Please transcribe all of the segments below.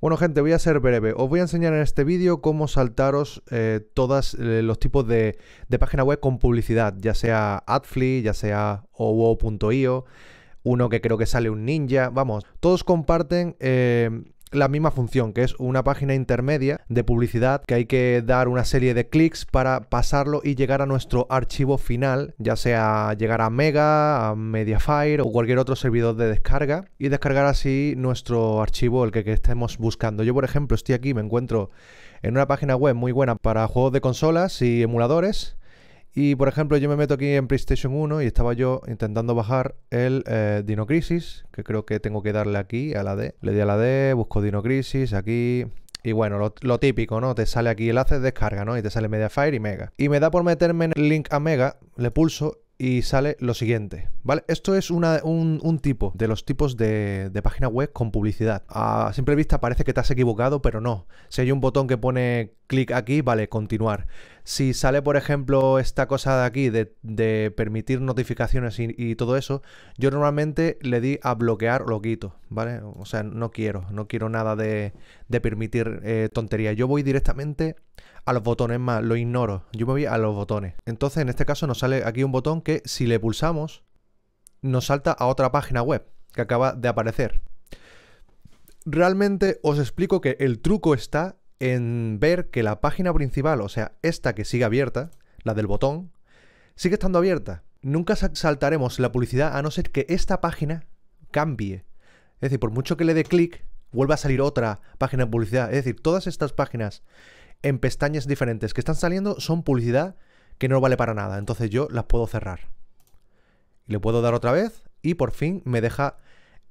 Bueno gente, voy a ser breve. Os voy a enseñar en este vídeo cómo saltaros eh, todos eh, los tipos de, página web con publicidad, ya sea Adfly, ya sea OWO.io, uno que creo que sale un ninja, vamos, todos comparten eh, la misma función, que es una página intermedia de publicidad que hay que dar una serie de clics para pasarlo y llegar a nuestro archivo final, ya sea llegar a Mega, a Mediafire o cualquier otro servidor de descarga y descargar así nuestro archivo, el que, estemos buscando. Yo, por ejemplo, estoy aquí, me encuentro en una página web muy buena para juegos de consolas y emuladores y por ejemplo, yo me meto aquí en PlayStation 1 y estaba yo intentando bajar el Dinocrisis eh, Dino Crisis, que creo que tengo que darle aquí a la D. Le di a la D, busco Dino Crisis, aquí. Y bueno, lo, típico, ¿no? Te sale aquí el enlaces, descarga, ¿no? Y te sale Mediafire y Mega. Y me da por meterme en el link a Mega, le pulso y sale lo siguiente, ¿vale? Esto es una, un, tipo de los tipos de, de, página web con publicidad. A simple vista parece que te has equivocado, pero no. Si hay un botón que pone clic aquí, vale, continuar si sale, por ejemplo, esta cosa de aquí de, permitir notificaciones y, todo eso, yo normalmente le di a bloquear o lo quito, ¿vale? O sea, no quiero, no quiero nada de, permitir eh, tontería. Yo voy directamente a los botones más, lo ignoro. Yo me voy a los botones. Entonces, en este caso, nos sale aquí un botón que si le pulsamos, nos salta a otra página web que acaba de aparecer. Realmente os explico que el truco está en ver que la página principal, o sea, esta que sigue abierta, la del botón, sigue estando abierta. Nunca saltaremos la publicidad a no ser que esta página cambie. Es decir, por mucho que le dé clic, vuelva a salir otra página de publicidad. Es decir, todas estas páginas en pestañas diferentes que están saliendo son publicidad que no vale para nada. Entonces yo las puedo cerrar. Le puedo dar otra vez y por fin me deja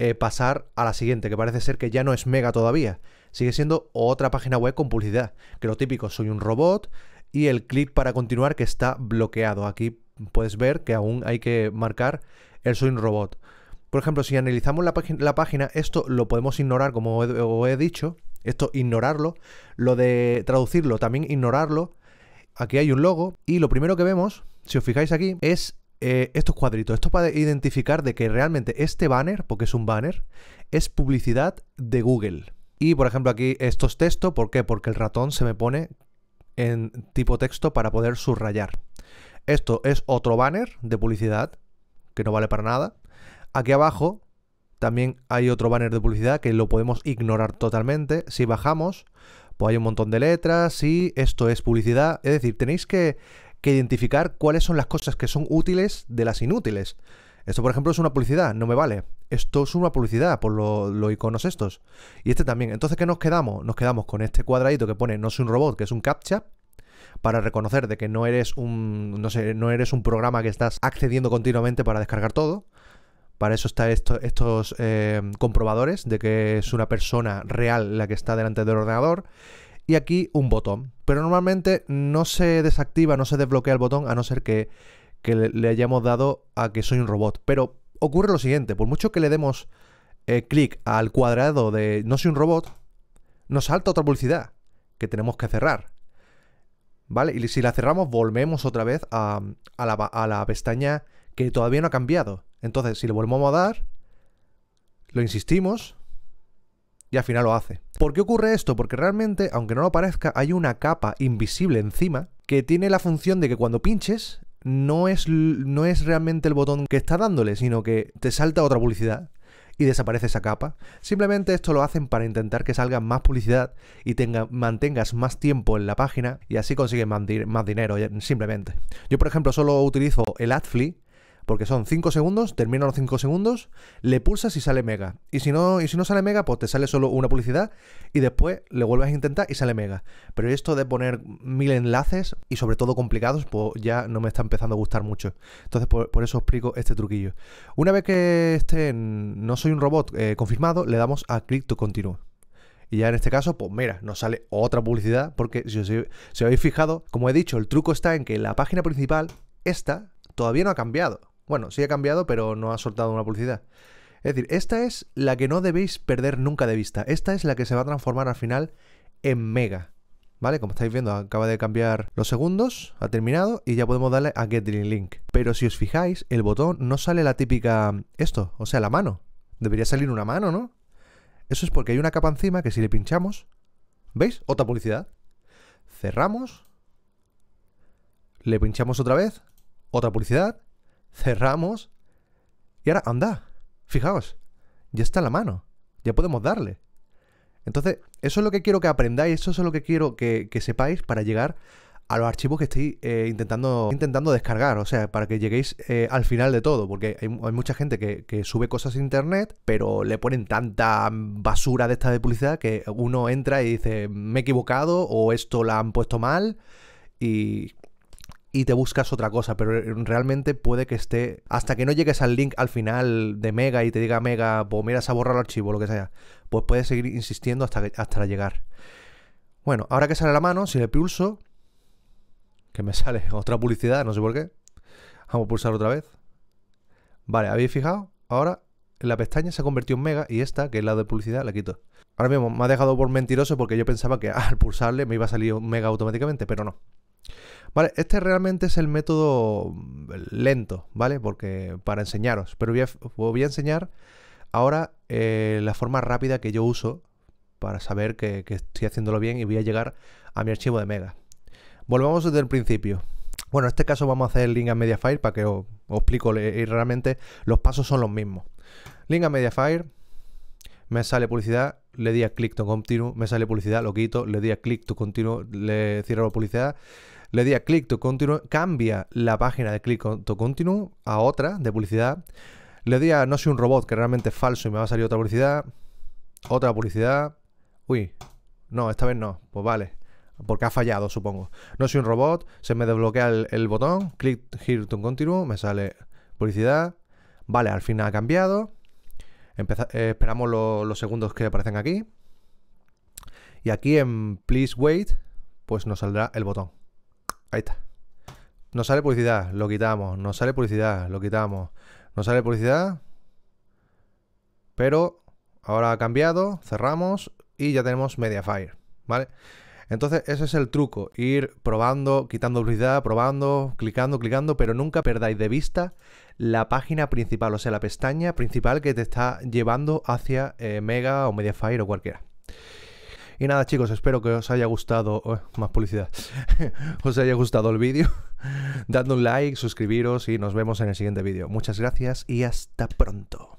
eh, pasar a la siguiente, que parece ser que ya no es Mega todavía. Sigue siendo otra página web con publicidad, que lo típico, soy un robot y el clic para continuar que está bloqueado. Aquí puedes ver que aún hay que marcar el soy un robot. Por ejemplo, si analizamos la, la página, esto lo podemos ignorar, como he dicho, esto ignorarlo, lo de traducirlo también ignorarlo. Aquí hay un logo y lo primero que vemos, si os fijáis aquí, es eh, estos cuadritos. Esto para identificar de que realmente este banner, porque es un banner, es publicidad de Google. Y por ejemplo aquí esto es texto, ¿por qué? Porque el ratón se me pone en tipo texto para poder subrayar. Esto es otro banner de publicidad que no vale para nada. Aquí abajo también hay otro banner de publicidad que lo podemos ignorar totalmente. Si bajamos, pues hay un montón de letras y esto es publicidad. Es decir, tenéis que que identificar cuáles son las cosas que son útiles de las inútiles. Esto, por ejemplo, es una publicidad, no me vale. Esto es una publicidad por los iconos estos. Y este también. Entonces, ¿qué nos quedamos? Nos quedamos con este cuadradito que pone no soy un robot, que es un captcha, para reconocer de que no eres un, no sé, no eres un programa que estás accediendo continuamente para descargar todo. Para eso están estos eh, comprobadores de que es una persona real la que está delante del ordenador y aquí un botón. Pero normalmente no se desactiva, no se desbloquea el botón a no ser que, le hayamos dado a que soy un robot. Pero ocurre lo siguiente, por mucho que le demos eh, clic al cuadrado de no soy un robot, nos salta otra publicidad que tenemos que cerrar. ¿Vale? Y si la cerramos, volvemos otra vez a, la, a la pestaña que todavía no ha cambiado. Entonces, si le volvemos a dar, lo insistimos, y al final lo hace. ¿Por qué ocurre esto? Porque realmente, aunque no lo parezca, hay una capa invisible encima que tiene la función de que cuando pinches no es, no es realmente el botón que está dándole, sino que te salta otra publicidad y desaparece esa capa. Simplemente esto lo hacen para intentar que salga más publicidad y mantengas más tiempo en la página y así consigues más, dinero simplemente. Yo por ejemplo solo utilizo el AdFly porque son 5 segundos, terminan los 5 segundos, le pulsas y sale mega. Y si, no, y si no sale mega, pues te sale solo una publicidad y después le vuelves a intentar y sale mega. Pero esto de poner mil enlaces y sobre todo complicados, pues ya no me está empezando a gustar mucho. Entonces por, eso explico este truquillo. Una vez que esté No soy un robot eh, confirmado, le damos a click to continue. Y ya en este caso, pues mira, nos sale otra publicidad, porque si os, si os habéis fijado, como he dicho, el truco está en que la página principal, esta, todavía no ha cambiado. Bueno, sí ha cambiado, pero no ha soltado una publicidad. Es decir, esta es la que no debéis perder nunca de vista. Esta es la que se va a transformar al final en mega. ¿Vale? Como estáis viendo, acaba de cambiar los segundos, ha terminado y ya podemos darle a Get Link. Pero si os fijáis, el botón no sale la típica... esto, o sea, la mano. Debería salir una mano, ¿no? Eso es porque hay una capa encima que si le pinchamos... ¿Veis? Otra publicidad. Cerramos. Le pinchamos otra vez. Otra publicidad cerramos y ahora anda, fijaos, ya está en la mano, ya podemos darle. Entonces, eso es lo que quiero que aprendáis, eso es lo que quiero que, sepáis para llegar a los archivos que estoy eh, intentando, intentando descargar, o sea, para que lleguéis eh, al final de todo, porque hay, mucha gente que, que, sube cosas a internet, pero le ponen tanta basura de esta de publicidad que uno entra y dice, me he equivocado o esto la han puesto mal y y te buscas otra cosa, pero eh, realmente puede que esté. Hasta que no llegues al link al final de Mega y te diga Mega, pues mira, se borrar el archivo, lo que sea, pues puedes seguir insistiendo hasta, hasta llegar. Bueno, ahora que sale la mano, si le pulso, que me sale otra publicidad, no sé por qué. Vamos a pulsar otra vez. Vale, ¿habéis fijado? Ahora la pestaña se ha convertido en mega y esta, que es la de publicidad, la quito. Ahora mismo me ha dejado por mentiroso porque yo pensaba que al pulsarle me iba a salir mega automáticamente, pero no. Vale, este realmente es el método mm, lento, ¿vale? Porque para enseñaros, pero voy a, voy a enseñar ahora eh, la forma rápida que yo uso para saber que, estoy haciéndolo bien y voy a llegar a mi archivo de MEGA. Volvamos desde el principio. Bueno, en este caso vamos a hacer el link a Mediafire para que os, explico y realmente los pasos son los mismos. Link a Mediafire, me sale publicidad, le di a click to continue, me sale publicidad, lo quito, le di a click to continue, le cierro la publicidad, le di a Click to Continue, cambia la página de Click to Continue a otra de publicidad. Le di a No soy un robot, que realmente es falso y me va a salir otra publicidad. Otra publicidad. Uy, no, esta vez no. Pues vale. Porque ha fallado, supongo. No soy un robot, se me desbloquea el, botón. Click here to continue, me sale publicidad. Vale, al final ha cambiado. Eh, esperamos los segundos que aparecen aquí. Y aquí en Please Wait, pues nos saldrá el botón. Ahí está. Nos sale publicidad, lo quitamos. Nos sale publicidad, lo quitamos. Nos sale publicidad. Pero ahora ha cambiado, cerramos y ya tenemos Mediafire, ¿vale? Entonces ese es el truco, ir probando, quitando publicidad, probando, clicando, clicando, pero nunca perdáis de vista la página principal, o sea, la pestaña principal que te está llevando hacia eh, Mega o Mediafire o cualquiera. Y nada chicos, espero que os haya gustado, oh, más publicidad, os haya gustado el vídeo. Dadle un like, suscribiros y nos vemos en el siguiente vídeo. Muchas gracias y hasta pronto.